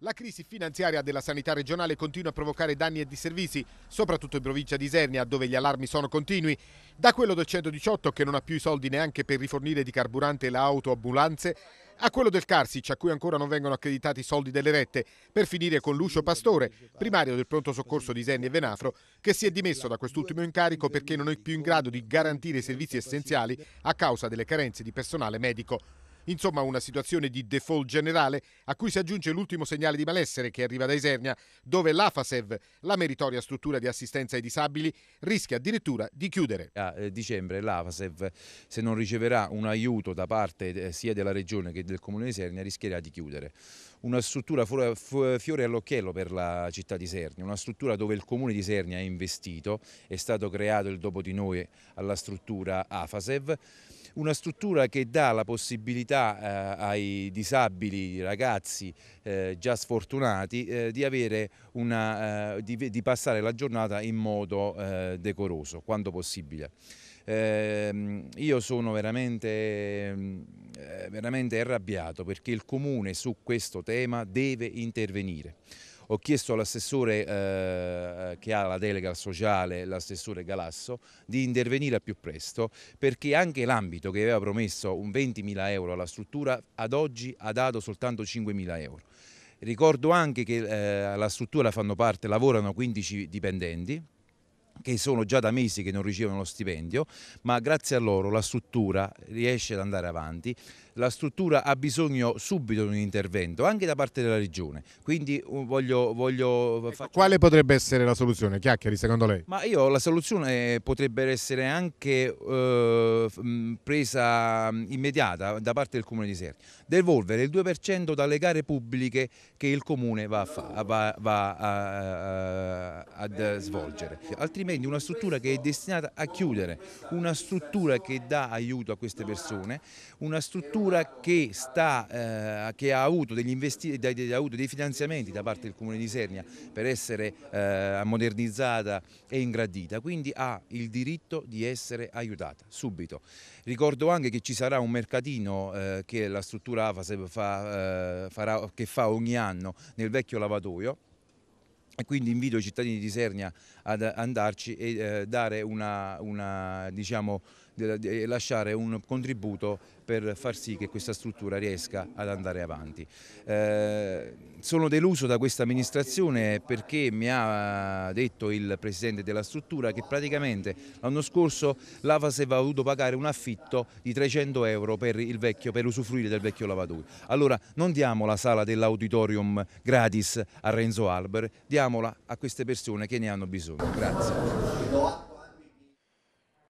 La crisi finanziaria della sanità regionale continua a provocare danni e disservizi, soprattutto in provincia di Isernia, dove gli allarmi sono continui. Da quello del 118, che non ha più i soldi neanche per rifornire di carburante le autoambulanze, a quello del Carsic, a cui ancora non vengono accreditati i soldi delle rette, per finire con Lucio Pastore, primario del pronto soccorso di Isernia e Venafro, che si è dimesso da quest'ultimo incarico perché non è più in grado di garantire i servizi essenziali a causa delle carenze di personale medico. Insomma, una situazione di default generale a cui si aggiunge l'ultimo segnale di malessere che arriva da Isernia, dove l'AFASEV, la meritoria struttura di assistenza ai disabili, rischia addirittura di chiudere. A eh, dicembre l'AFASEV, se non riceverà un aiuto da parte eh, sia della Regione che del Comune di Isernia, rischierà di chiudere. Una struttura fiore all'occhiello per la città di Isernia, una struttura dove il Comune di Isernia è investito, è stato creato il dopo di noi alla struttura AFASEV una struttura che dà la possibilità eh, ai disabili ragazzi eh, già sfortunati eh, di, una, eh, di, di, passare la giornata in modo eh, decoroso, quanto possibile. Ehm, io sono veramente, mm, eh, veramente arrabbiato perché il Comune su questo tema deve intervenire. Ho chiesto all'assessore eh, che ha la delega sociale, l'assessore Galasso, di intervenire al più presto perché anche l'ambito che aveva promesso un 20.000 euro alla struttura ad oggi ha dato soltanto 5.000 euro. Ricordo anche che eh, alla struttura fanno parte, lavorano 15 dipendenti, che sono già da mesi che non ricevono lo stipendio, ma grazie a loro la struttura riesce ad andare avanti. La struttura ha bisogno subito di un intervento, anche da parte della regione. Quindi uh, voglio... voglio ecco, quale potrebbe essere la soluzione? Chiacchieri, secondo lei? Ma io la soluzione potrebbe essere anche eh, mm, presa mm, immediata da parte del Comune di Serti. Devolvere il 2% dalle gare pubbliche che il Comune va a, fa, va, va a, a a eh, svolgere. Altrimenti una struttura che è destinata a chiudere, una struttura che dà aiuto a queste persone, una struttura che, sta, eh, che ha, avuto ha, avuto dei finanziamenti da parte del Comune di Sernia per essere eh, modernizzata e ingrandita, quindi ha il diritto di essere aiutata subito. Ricordo anche che ci sarà un mercatino eh, che la struttura AFASEB fa, eh, farà, che fa ogni anno nel vecchio lavatoio e quindi invito i cittadini di Sernia ad andarci e eh, dare una, una diciamo, e eh, lasciare un contributo per far sì che questa struttura riesca ad andare avanti. Eh, sono deluso da questa amministrazione perché mi ha detto il presidente della struttura che praticamente l'anno scorso l'Avasev aveva dovuto pagare un affitto di 300 euro per, vecchio, per usufruire del vecchio lavatoio. Allora non diamo la sala dell'auditorium gratis a Renzo Alber, diamola a queste persone che ne hanno bisogno. Grazie.